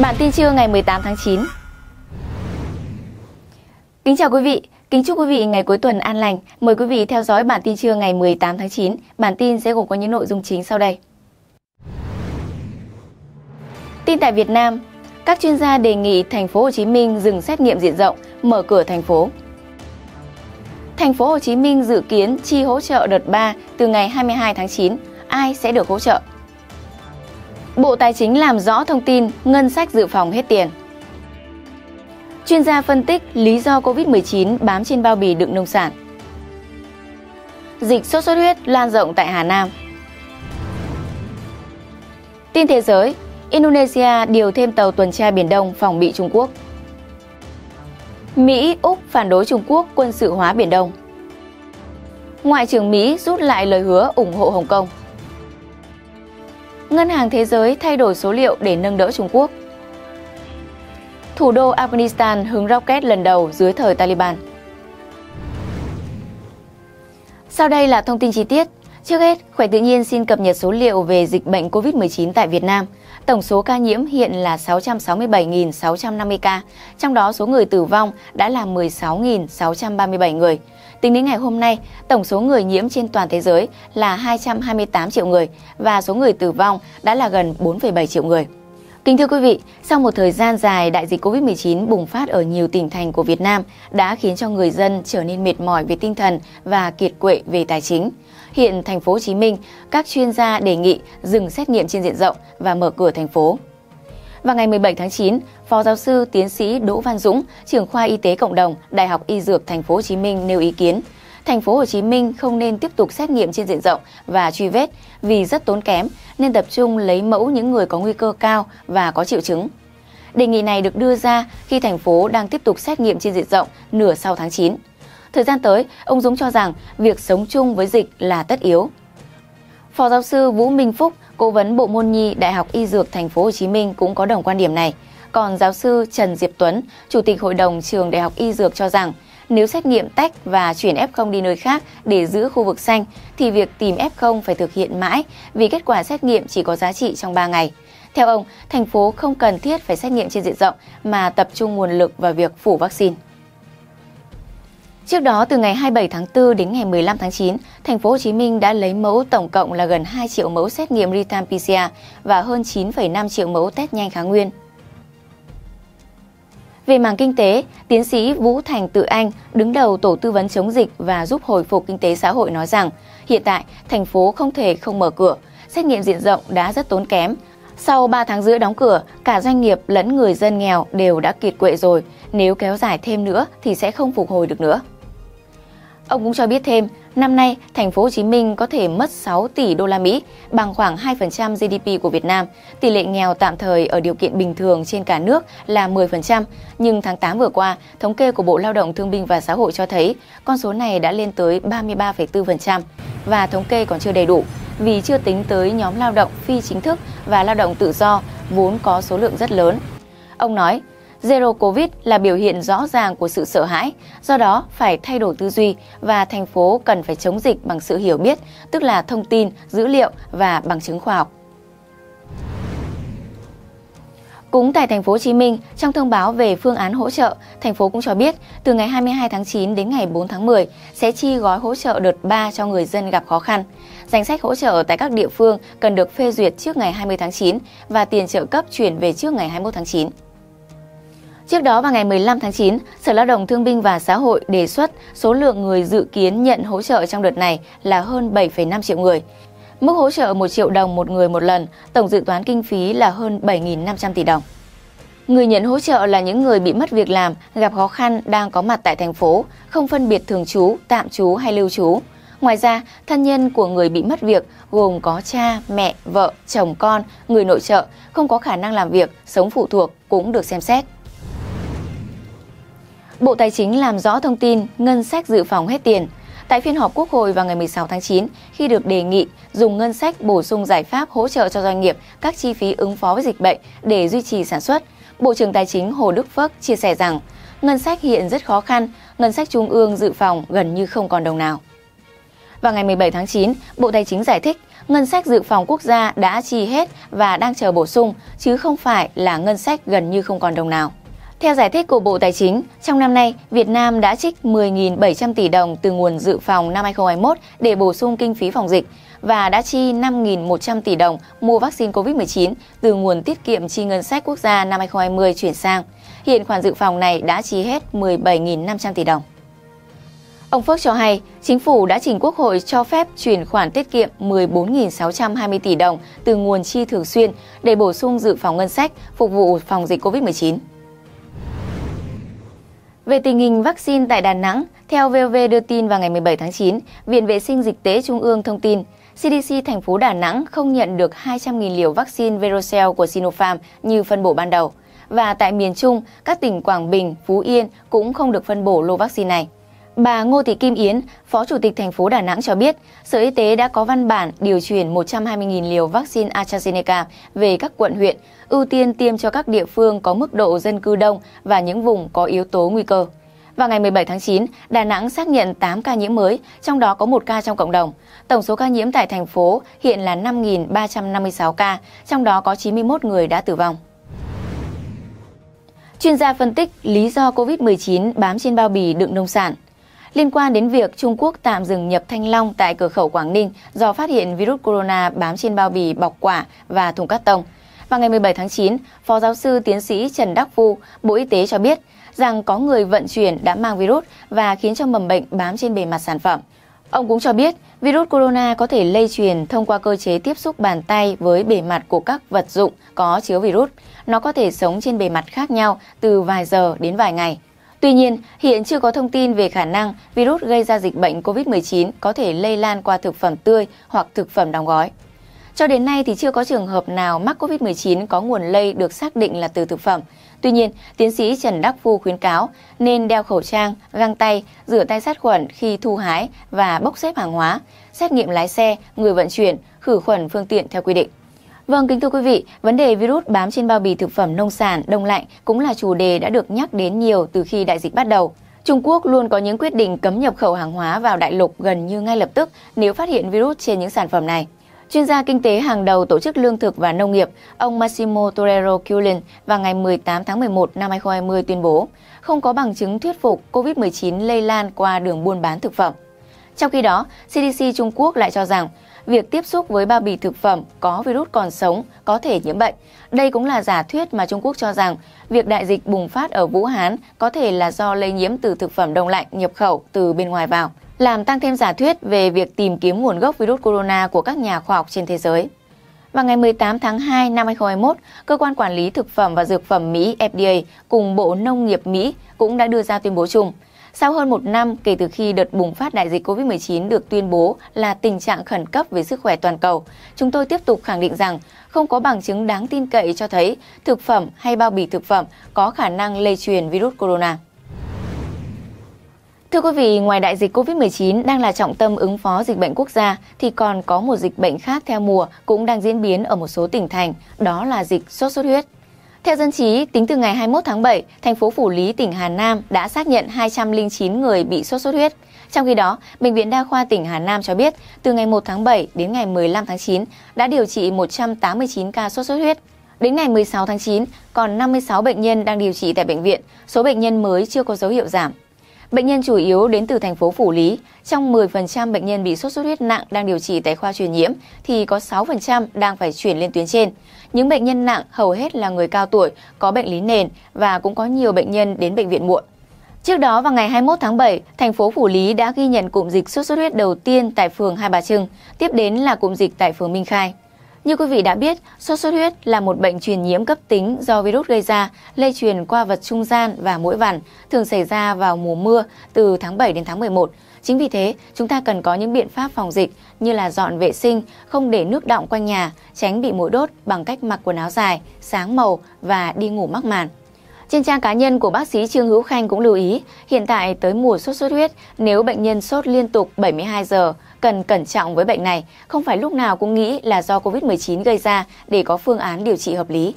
Bản tin trưa ngày 18 tháng 9 Kính chào quý vị, kính chúc quý vị ngày cuối tuần an lành. Mời quý vị theo dõi bản tin trưa ngày 18 tháng 9. Bản tin sẽ gồm có những nội dung chính sau đây. Tin tại Việt Nam, các chuyên gia đề nghị thành phố Hồ Chí Minh dừng xét nghiệm diện rộng, mở cửa thành phố. Thành phố Hồ Chí Minh dự kiến chi hỗ trợ đợt 3 từ ngày 22 tháng 9, ai sẽ được hỗ trợ? Bộ Tài chính làm rõ thông tin ngân sách dự phòng hết tiền. Chuyên gia phân tích lý do Covid-19 bám trên bao bì đựng nông sản. Dịch sốt xuất huyết lan rộng tại Hà Nam. Tin thế giới, Indonesia điều thêm tàu tuần tra Biển Đông phòng bị Trung Quốc. Mỹ, Úc phản đối Trung Quốc quân sự hóa Biển Đông. Ngoại trưởng Mỹ rút lại lời hứa ủng hộ Hồng Kông. Ngân hàng Thế giới thay đổi số liệu để nâng đỡ Trung Quốc. Thủ đô Afghanistan hứng rocket lần đầu dưới thời Taliban. Sau đây là thông tin chi tiết. Trước hết, Khỏe Tự nhiên xin cập nhật số liệu về dịch bệnh COVID-19 tại Việt Nam – Tổng số ca nhiễm hiện là 667.650 ca, trong đó số người tử vong đã là 16.637 người. Tính đến ngày hôm nay, tổng số người nhiễm trên toàn thế giới là 228 triệu người và số người tử vong đã là gần 4,7 triệu người. Kính thưa quý vị, sau một thời gian dài đại dịch Covid-19 bùng phát ở nhiều tỉnh thành của Việt Nam đã khiến cho người dân trở nên mệt mỏi về tinh thần và kiệt quệ về tài chính. Hiện thành phố Hồ Chí Minh, các chuyên gia đề nghị dừng xét nghiệm trên diện rộng và mở cửa thành phố. Và ngày 17 tháng 9, Phó giáo sư tiến sĩ Đỗ Văn Dũng, trưởng khoa Y tế cộng đồng, Đại học Y Dược Thành phố Hồ Chí Minh nêu ý kiến thành phố Hồ Chí Minh không nên tiếp tục xét nghiệm trên diện rộng và truy vết vì rất tốn kém nên tập trung lấy mẫu những người có nguy cơ cao và có triệu chứng. Đề nghị này được đưa ra khi thành phố đang tiếp tục xét nghiệm trên diện rộng nửa sau tháng 9. Thời gian tới, ông Dũng cho rằng việc sống chung với dịch là tất yếu. Phó giáo sư Vũ Minh Phúc, cố vấn bộ môn nhi Đại học Y Dược Thành phố Hồ Chí Minh cũng có đồng quan điểm này. Còn giáo sư Trần Diệp Tuấn, chủ tịch hội đồng trường Đại học Y Dược cho rằng nếu xét nghiệm tách và chuyển F0 đi nơi khác để giữ khu vực xanh thì việc tìm F0 phải thực hiện mãi vì kết quả xét nghiệm chỉ có giá trị trong 3 ngày. Theo ông, thành phố không cần thiết phải xét nghiệm trên diện rộng mà tập trung nguồn lực vào việc phủ vaccine. Trước đó, từ ngày 27 tháng 4 đến ngày 15 tháng 9, thành phố Hồ Chí Minh đã lấy mẫu tổng cộng là gần 2 triệu mẫu xét nghiệm real-time PCR và hơn 9,5 triệu mẫu test nhanh kháng nguyên. Về mảng kinh tế, tiến sĩ Vũ Thành Tự Anh, đứng đầu tổ tư vấn chống dịch và giúp hồi phục kinh tế xã hội nói rằng, hiện tại thành phố không thể không mở cửa, xét nghiệm diện rộng đã rất tốn kém. Sau 3 tháng rưỡi đóng cửa, cả doanh nghiệp lẫn người dân nghèo đều đã kiệt quệ rồi, nếu kéo dài thêm nữa thì sẽ không phục hồi được nữa. Ông cũng cho biết thêm, năm nay thành phố Hồ Chí Minh có thể mất 6 tỷ đô la Mỹ, bằng khoảng 2% GDP của Việt Nam. Tỷ lệ nghèo tạm thời ở điều kiện bình thường trên cả nước là 10%, nhưng tháng 8 vừa qua, thống kê của Bộ Lao động Thương binh và Xã hội cho thấy con số này đã lên tới 33,4% và thống kê còn chưa đầy đủ vì chưa tính tới nhóm lao động phi chính thức và lao động tự do vốn có số lượng rất lớn. Ông nói, Zero Covid là biểu hiện rõ ràng của sự sợ hãi, do đó phải thay đổi tư duy và thành phố cần phải chống dịch bằng sự hiểu biết, tức là thông tin, dữ liệu và bằng chứng khoa học. Cũng tại thành phố Hồ Chí Minh, trong thông báo về phương án hỗ trợ, thành phố cũng cho biết từ ngày 22 tháng 9 đến ngày 4 tháng 10 sẽ chi gói hỗ trợ đợt 3 cho người dân gặp khó khăn. Danh sách hỗ trợ tại các địa phương cần được phê duyệt trước ngày 20 tháng 9 và tiền trợ cấp chuyển về trước ngày 21 tháng 9. Trước đó vào ngày 15 tháng 9, Sở Lao động Thương binh và Xã hội đề xuất số lượng người dự kiến nhận hỗ trợ trong đợt này là hơn 7,5 triệu người. Mức hỗ trợ 1 triệu đồng một người một lần, tổng dự toán kinh phí là hơn 7.500 tỷ đồng. Người nhận hỗ trợ là những người bị mất việc làm, gặp khó khăn đang có mặt tại thành phố, không phân biệt thường trú, tạm trú hay lưu trú. Ngoài ra, thân nhân của người bị mất việc gồm có cha, mẹ, vợ, chồng con, người nội trợ, không có khả năng làm việc, sống phụ thuộc cũng được xem xét. Bộ Tài chính làm rõ thông tin ngân sách dự phòng hết tiền. Tại phiên họp Quốc hội vào ngày 16 tháng 9, khi được đề nghị dùng ngân sách bổ sung giải pháp hỗ trợ cho doanh nghiệp các chi phí ứng phó với dịch bệnh để duy trì sản xuất, Bộ trưởng Tài chính Hồ Đức Phước chia sẻ rằng ngân sách hiện rất khó khăn, ngân sách trung ương dự phòng gần như không còn đồng nào. Vào ngày 17 tháng 9, Bộ Tài chính giải thích ngân sách dự phòng quốc gia đã chi hết và đang chờ bổ sung, chứ không phải là ngân sách gần như không còn đồng nào. Theo giải thích của Bộ Tài chính, trong năm nay, Việt Nam đã trích 10.700 tỷ đồng từ nguồn dự phòng năm 2021 để bổ sung kinh phí phòng dịch và đã chi 5.100 tỷ đồng mua vaccine COVID-19 từ nguồn tiết kiệm chi ngân sách quốc gia năm 2020 chuyển sang. Hiện khoản dự phòng này đã chi hết 17.500 tỷ đồng. Ông Phước cho hay, chính phủ đã trình Quốc hội cho phép chuyển khoản tiết kiệm 14.620 tỷ đồng từ nguồn chi thường xuyên để bổ sung dự phòng ngân sách phục vụ phòng dịch COVID-19. Về tình hình vaccine tại Đà Nẵng, theo VOV đưa tin vào ngày 17 tháng 9, Viện Vệ sinh Dịch tế Trung ương thông tin, CDC thành phố Đà Nẵng không nhận được 200.000 liều vaccine Verocell của Sinopharm như phân bổ ban đầu. Và tại miền Trung, các tỉnh Quảng Bình, Phú Yên cũng không được phân bổ lô vaccine này. Bà Ngô Thị Kim Yến, Phó Chủ tịch thành phố Đà Nẵng cho biết, Sở Y tế đã có văn bản điều chuyển 120.000 liều vaccine AstraZeneca về các quận huyện, ưu tiên tiêm cho các địa phương có mức độ dân cư đông và những vùng có yếu tố nguy cơ. Vào ngày 17 tháng 9, Đà Nẵng xác nhận 8 ca nhiễm mới, trong đó có 1 ca trong cộng đồng. Tổng số ca nhiễm tại thành phố hiện là 5.356 ca, trong đó có 91 người đã tử vong. Chuyên gia phân tích lý do COVID-19 bám trên bao bì đựng nông sản liên quan đến việc Trung Quốc tạm dừng nhập thanh long tại cửa khẩu Quảng Ninh do phát hiện virus corona bám trên bao bì bọc quả và thùng cắt tông. Vào ngày 17 tháng 9, Phó giáo sư tiến sĩ Trần Đắc Phu, Bộ Y tế cho biết rằng có người vận chuyển đã mang virus và khiến cho mầm bệnh bám trên bề mặt sản phẩm. Ông cũng cho biết, virus corona có thể lây truyền thông qua cơ chế tiếp xúc bàn tay với bề mặt của các vật dụng có chứa virus. Nó có thể sống trên bề mặt khác nhau từ vài giờ đến vài ngày. Tuy nhiên, hiện chưa có thông tin về khả năng virus gây ra dịch bệnh COVID-19 có thể lây lan qua thực phẩm tươi hoặc thực phẩm đóng gói. Cho đến nay thì chưa có trường hợp nào mắc COVID-19 có nguồn lây được xác định là từ thực phẩm. Tuy nhiên, tiến sĩ Trần Đắc Phu khuyến cáo nên đeo khẩu trang, găng tay, rửa tay sát khuẩn khi thu hái và bốc xếp hàng hóa, xét nghiệm lái xe, người vận chuyển, khử khuẩn phương tiện theo quy định. Vâng, kính thưa quý vị, vấn đề virus bám trên bao bì thực phẩm nông sản, đông lạnh cũng là chủ đề đã được nhắc đến nhiều từ khi đại dịch bắt đầu. Trung Quốc luôn có những quyết định cấm nhập khẩu hàng hóa vào đại lục gần như ngay lập tức nếu phát hiện virus trên những sản phẩm này. Chuyên gia kinh tế hàng đầu Tổ chức Lương thực và Nông nghiệp, ông Massimo Torero Cullen vào ngày 18 tháng 11 năm 2020 tuyên bố không có bằng chứng thuyết phục COVID-19 lây lan qua đường buôn bán thực phẩm. Trong khi đó, CDC Trung Quốc lại cho rằng việc tiếp xúc với bao bì thực phẩm có virus còn sống có thể nhiễm bệnh. Đây cũng là giả thuyết mà Trung Quốc cho rằng việc đại dịch bùng phát ở Vũ Hán có thể là do lây nhiễm từ thực phẩm đông lạnh nhập khẩu từ bên ngoài vào, làm tăng thêm giả thuyết về việc tìm kiếm nguồn gốc virus corona của các nhà khoa học trên thế giới. vào ngày 18 tháng 2 năm 2021, Cơ quan Quản lý Thực phẩm và Dược phẩm Mỹ FDA cùng Bộ Nông nghiệp Mỹ cũng đã đưa ra tuyên bố chung – sau hơn một năm kể từ khi đợt bùng phát đại dịch COVID-19 được tuyên bố là tình trạng khẩn cấp về sức khỏe toàn cầu, chúng tôi tiếp tục khẳng định rằng không có bằng chứng đáng tin cậy cho thấy thực phẩm hay bao bì thực phẩm có khả năng lây truyền virus corona. Thưa quý vị, ngoài đại dịch COVID-19 đang là trọng tâm ứng phó dịch bệnh quốc gia thì còn có một dịch bệnh khác theo mùa cũng đang diễn biến ở một số tỉnh thành, đó là dịch sốt xuất huyết. Theo dân trí, tính từ ngày 21 tháng 7, thành phố Phủ Lý, tỉnh Hà Nam đã xác nhận 209 người bị sốt xuất huyết. Trong khi đó, Bệnh viện Đa khoa tỉnh Hà Nam cho biết, từ ngày 1 tháng 7 đến ngày 15 tháng 9 đã điều trị 189 ca sốt xuất huyết. Đến ngày 16 tháng 9, còn 56 bệnh nhân đang điều trị tại bệnh viện, số bệnh nhân mới chưa có dấu hiệu giảm. Bệnh nhân chủ yếu đến từ thành phố Phủ Lý. Trong 10% bệnh nhân bị sốt xuất huyết nặng đang điều trị tại khoa truyền nhiễm thì có 6% đang phải chuyển lên tuyến trên. Những bệnh nhân nặng hầu hết là người cao tuổi, có bệnh lý nền và cũng có nhiều bệnh nhân đến bệnh viện muộn. Trước đó vào ngày 21 tháng 7, thành phố Phủ Lý đã ghi nhận cụm dịch sốt xuất huyết đầu tiên tại phường Hai Bà Trưng, tiếp đến là cụm dịch tại phường Minh Khai. Như quý vị đã biết, sốt xuất huyết là một bệnh truyền nhiễm cấp tính do virus gây ra, lây truyền qua vật trung gian và mũi vằn, thường xảy ra vào mùa mưa từ tháng 7 đến tháng 11. Chính vì thế, chúng ta cần có những biện pháp phòng dịch như là dọn vệ sinh, không để nước đọng quanh nhà, tránh bị muỗi đốt bằng cách mặc quần áo dài, sáng màu và đi ngủ mắc màn. Trên trang cá nhân của bác sĩ Trương Hữu Khanh cũng lưu ý, hiện tại tới mùa sốt xuất huyết, nếu bệnh nhân sốt liên tục 72 giờ cần cẩn trọng với bệnh này, không phải lúc nào cũng nghĩ là do COVID-19 gây ra để có phương án điều trị hợp lý.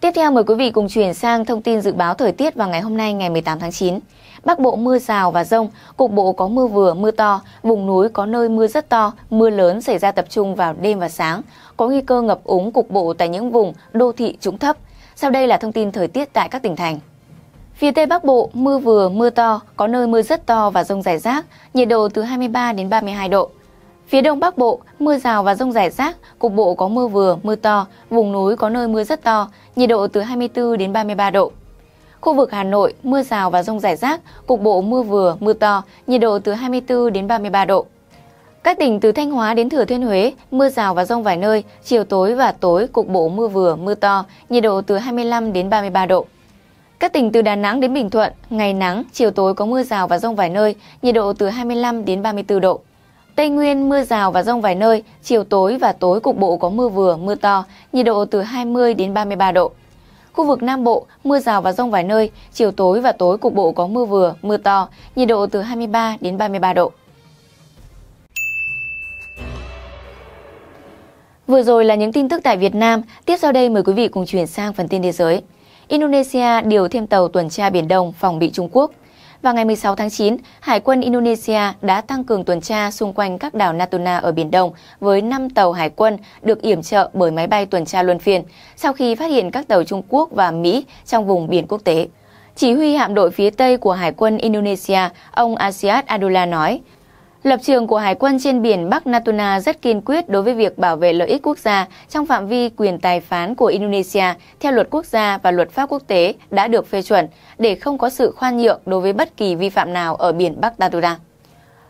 Tiếp theo mời quý vị cùng chuyển sang thông tin dự báo thời tiết vào ngày hôm nay ngày 18 tháng 9. Bắc Bộ mưa rào và rông, cục bộ có mưa vừa, mưa to, vùng núi có nơi mưa rất to, mưa lớn xảy ra tập trung vào đêm và sáng, có nguy cơ ngập úng cục bộ tại những vùng đô thị trũng thấp. Sau đây là thông tin thời tiết tại các tỉnh thành. Phía Tây Bắc Bộ, mưa vừa, mưa to, có nơi mưa rất to và rông rải rác, nhiệt độ từ 23 đến 32 độ. Phía Đông Bắc Bộ, mưa rào và rông rải rác, cục bộ có mưa vừa, mưa to, vùng núi có nơi mưa rất to, nhiệt độ từ 24 đến 33 độ. Khu vực Hà Nội, mưa rào và rông rải rác, cục bộ mưa vừa, mưa to, nhiệt độ từ 24 đến 33 độ. Các tỉnh từ Thanh Hóa đến Thừa Thiên Huế, mưa rào và rông vài nơi, chiều tối và tối cục bộ mưa vừa, mưa to, nhiệt độ từ 25 đến 33 độ. Các tỉnh từ Đà Nẵng đến Bình Thuận, ngày nắng, chiều tối có mưa rào và rông vài nơi, nhiệt độ từ 25 đến 34 độ. Tây Nguyên mưa rào và rông vài nơi, chiều tối và tối cục bộ có mưa vừa, mưa to, nhiệt độ từ 20 đến 33 độ. Khu vực Nam Bộ, mưa rào và rông vài nơi, chiều tối và tối cục bộ có mưa vừa, mưa to, nhiệt độ từ 23 đến 33 độ. Vừa rồi là những tin tức tại Việt Nam, tiếp sau đây mời quý vị cùng chuyển sang phần tin thế giới. Indonesia điều thêm tàu tuần tra Biển Đông phòng bị Trung Quốc. Vào ngày 16 tháng 9, Hải quân Indonesia đã tăng cường tuần tra xung quanh các đảo Natuna ở Biển Đông với 5 tàu hải quân được yểm trợ bởi máy bay tuần tra luân phiên sau khi phát hiện các tàu Trung Quốc và Mỹ trong vùng biển quốc tế. Chỉ huy hạm đội phía Tây của Hải quân Indonesia, ông Asiat Adula nói, Lập trường của Hải quân trên biển Bắc Natuna rất kiên quyết đối với việc bảo vệ lợi ích quốc gia trong phạm vi quyền tài phán của Indonesia theo luật quốc gia và luật pháp quốc tế đã được phê chuẩn để không có sự khoan nhượng đối với bất kỳ vi phạm nào ở biển Bắc Natuna.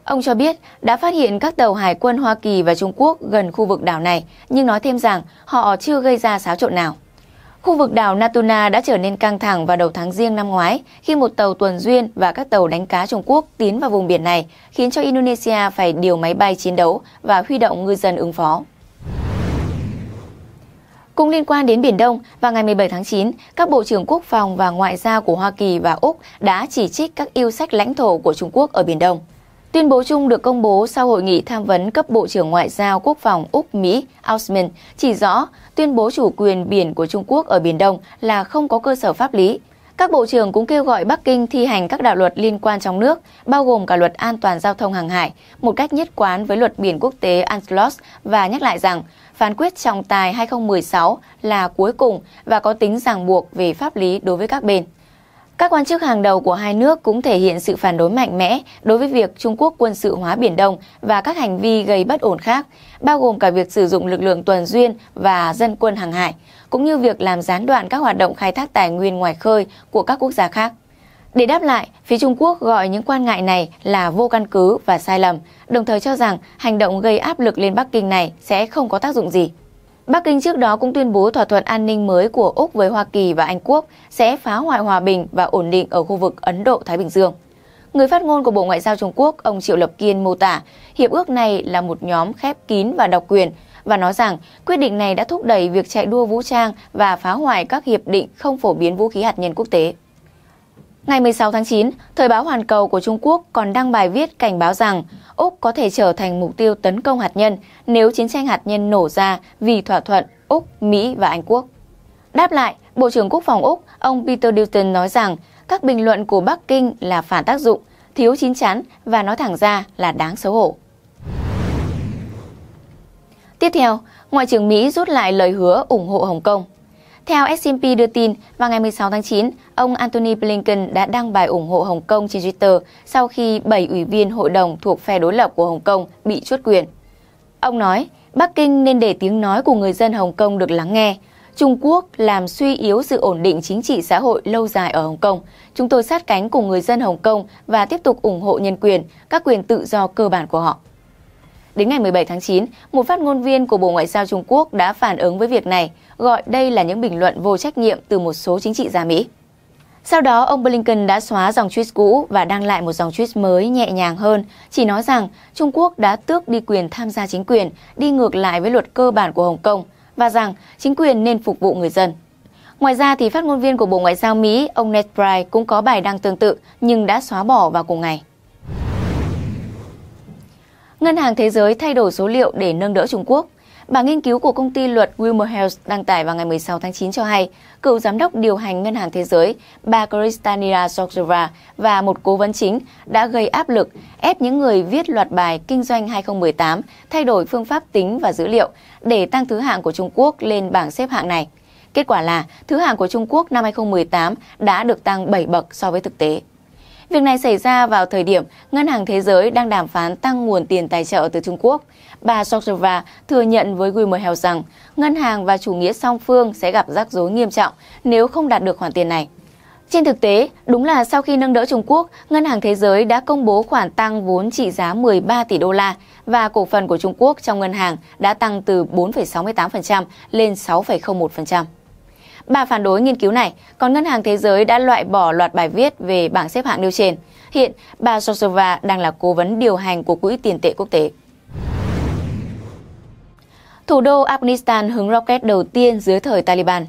Ông cho biết đã phát hiện các tàu hải quân Hoa Kỳ và Trung Quốc gần khu vực đảo này, nhưng nói thêm rằng họ chưa gây ra xáo trộn nào. Khu vực đảo Natuna đã trở nên căng thẳng vào đầu tháng riêng năm ngoái khi một tàu tuần duyên và các tàu đánh cá Trung Quốc tiến vào vùng biển này, khiến cho Indonesia phải điều máy bay chiến đấu và huy động ngư dân ứng phó. Cũng liên quan đến Biển Đông, vào ngày 17 tháng 9, các Bộ trưởng Quốc phòng và Ngoại giao của Hoa Kỳ và Úc đã chỉ trích các yêu sách lãnh thổ của Trung Quốc ở Biển Đông. Tuyên bố chung được công bố sau hội nghị tham vấn cấp Bộ trưởng Ngoại giao Quốc phòng Úc Mỹ Ausman chỉ rõ tuyên bố chủ quyền biển của Trung Quốc ở Biển Đông là không có cơ sở pháp lý. Các bộ trưởng cũng kêu gọi Bắc Kinh thi hành các đạo luật liên quan trong nước, bao gồm cả luật an toàn giao thông hàng hải, một cách nhất quán với luật biển quốc tế UNCLOS và nhắc lại rằng phán quyết trọng tài 2016 là cuối cùng và có tính ràng buộc về pháp lý đối với các bên. Các quan chức hàng đầu của hai nước cũng thể hiện sự phản đối mạnh mẽ đối với việc Trung Quốc quân sự hóa Biển Đông và các hành vi gây bất ổn khác, bao gồm cả việc sử dụng lực lượng tuần duyên và dân quân hàng hải, cũng như việc làm gián đoạn các hoạt động khai thác tài nguyên ngoài khơi của các quốc gia khác. Để đáp lại, phía Trung Quốc gọi những quan ngại này là vô căn cứ và sai lầm, đồng thời cho rằng hành động gây áp lực lên Bắc Kinh này sẽ không có tác dụng gì. Bắc Kinh trước đó cũng tuyên bố thỏa thuận an ninh mới của Úc với Hoa Kỳ và Anh Quốc sẽ phá hoại hòa bình và ổn định ở khu vực Ấn Độ-Thái Bình Dương. Người phát ngôn của Bộ Ngoại giao Trung Quốc, ông Triệu Lập Kiên mô tả hiệp ước này là một nhóm khép kín và độc quyền và nói rằng quyết định này đã thúc đẩy việc chạy đua vũ trang và phá hoại các hiệp định không phổ biến vũ khí hạt nhân quốc tế. Ngày 16 tháng 9, Thời báo Hoàn Cầu của Trung Quốc còn đăng bài viết cảnh báo rằng Úc có thể trở thành mục tiêu tấn công hạt nhân nếu chiến tranh hạt nhân nổ ra vì thỏa thuận Úc, Mỹ và Anh Quốc. Đáp lại, Bộ trưởng Quốc phòng Úc, ông Peter Dutton nói rằng các bình luận của Bắc Kinh là phản tác dụng, thiếu chín chắn và nói thẳng ra là đáng xấu hổ. Tiếp theo, Ngoại trưởng Mỹ rút lại lời hứa ủng hộ Hồng Kông. Theo S&P đưa tin, vào ngày 16 tháng 9, ông Antony Blinken đã đăng bài ủng hộ Hồng Kông trên Twitter sau khi 7 ủy viên hội đồng thuộc phe đối lập của Hồng Kông bị truất quyền. Ông nói, Bắc Kinh nên để tiếng nói của người dân Hồng Kông được lắng nghe. Trung Quốc làm suy yếu sự ổn định chính trị xã hội lâu dài ở Hồng Kông. Chúng tôi sát cánh cùng người dân Hồng Kông và tiếp tục ủng hộ nhân quyền, các quyền tự do cơ bản của họ. Đến ngày 17 tháng 9, một phát ngôn viên của Bộ Ngoại giao Trung Quốc đã phản ứng với việc này, gọi đây là những bình luận vô trách nhiệm từ một số chính trị gia Mỹ. Sau đó, ông Blinken đã xóa dòng tweet cũ và đăng lại một dòng tweet mới nhẹ nhàng hơn, chỉ nói rằng Trung Quốc đã tước đi quyền tham gia chính quyền, đi ngược lại với luật cơ bản của Hồng Kông và rằng chính quyền nên phục vụ người dân. Ngoài ra thì phát ngôn viên của Bộ Ngoại giao Mỹ, ông Ned Price cũng có bài đăng tương tự nhưng đã xóa bỏ vào cùng ngày. Ngân hàng Thế giới thay đổi số liệu để nâng đỡ Trung Quốc. Bản nghiên cứu của công ty luật Wilmer Health đăng tải vào ngày 16 tháng 9 cho hay, cựu giám đốc điều hành Ngân hàng Thế giới, bà Kristalina Georgieva và một cố vấn chính đã gây áp lực ép những người viết loạt bài kinh doanh 2018 thay đổi phương pháp tính và dữ liệu để tăng thứ hạng của Trung Quốc lên bảng xếp hạng này. Kết quả là thứ hạng của Trung Quốc năm 2018 đã được tăng 7 bậc so với thực tế. Việc này xảy ra vào thời điểm Ngân hàng Thế giới đang đàm phán tăng nguồn tiền tài trợ từ Trung Quốc. Bà Sokova thừa nhận với Wilmer Hell rằng ngân hàng và chủ nghĩa song phương sẽ gặp rắc rối nghiêm trọng nếu không đạt được khoản tiền này. Trên thực tế, đúng là sau khi nâng đỡ Trung Quốc, Ngân hàng Thế giới đã công bố khoản tăng vốn trị giá 13 tỷ đô la và cổ phần của Trung Quốc trong ngân hàng đã tăng từ 4,68% lên 6,01%. Bà phản đối nghiên cứu này, còn Ngân hàng Thế giới đã loại bỏ loạt bài viết về bảng xếp hạng nêu trên. Hiện, bà Sosova đang là cố vấn điều hành của Quỹ tiền tệ quốc tế. Thủ đô Afghanistan hứng rocket đầu tiên dưới thời Taliban.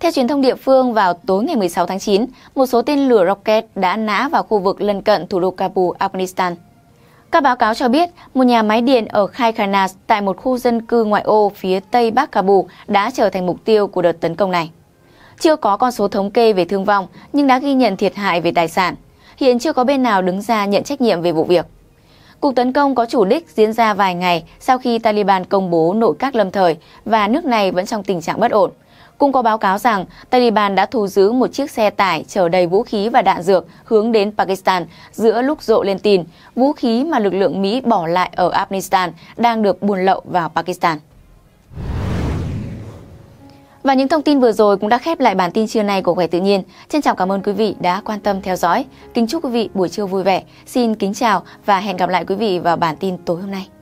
Theo truyền thông địa phương, vào tối ngày 16 tháng 9, một số tên lửa rocket đã nã vào khu vực lân cận thủ đô Kabul, Afghanistan. Các báo cáo cho biết, một nhà máy điện ở Khai tại một khu dân cư ngoại ô phía tây bắc Kabul đã trở thành mục tiêu của đợt tấn công này. Chưa có con số thống kê về thương vong nhưng đã ghi nhận thiệt hại về tài sản. Hiện chưa có bên nào đứng ra nhận trách nhiệm về vụ việc. Cuộc tấn công có chủ đích diễn ra vài ngày sau khi Taliban công bố nội các lâm thời và nước này vẫn trong tình trạng bất ổn. Cũng có báo cáo rằng Taliban đã thu giữ một chiếc xe tải chở đầy vũ khí và đạn dược hướng đến Pakistan giữa lúc rộ lên tin vũ khí mà lực lượng Mỹ bỏ lại ở Afghanistan đang được buôn lậu vào Pakistan. Và những thông tin vừa rồi cũng đã khép lại bản tin trưa nay của Khỏe Tự Nhiên. Trân trọng cảm ơn quý vị đã quan tâm theo dõi. Kính chúc quý vị buổi trưa vui vẻ. Xin kính chào và hẹn gặp lại quý vị vào bản tin tối hôm nay.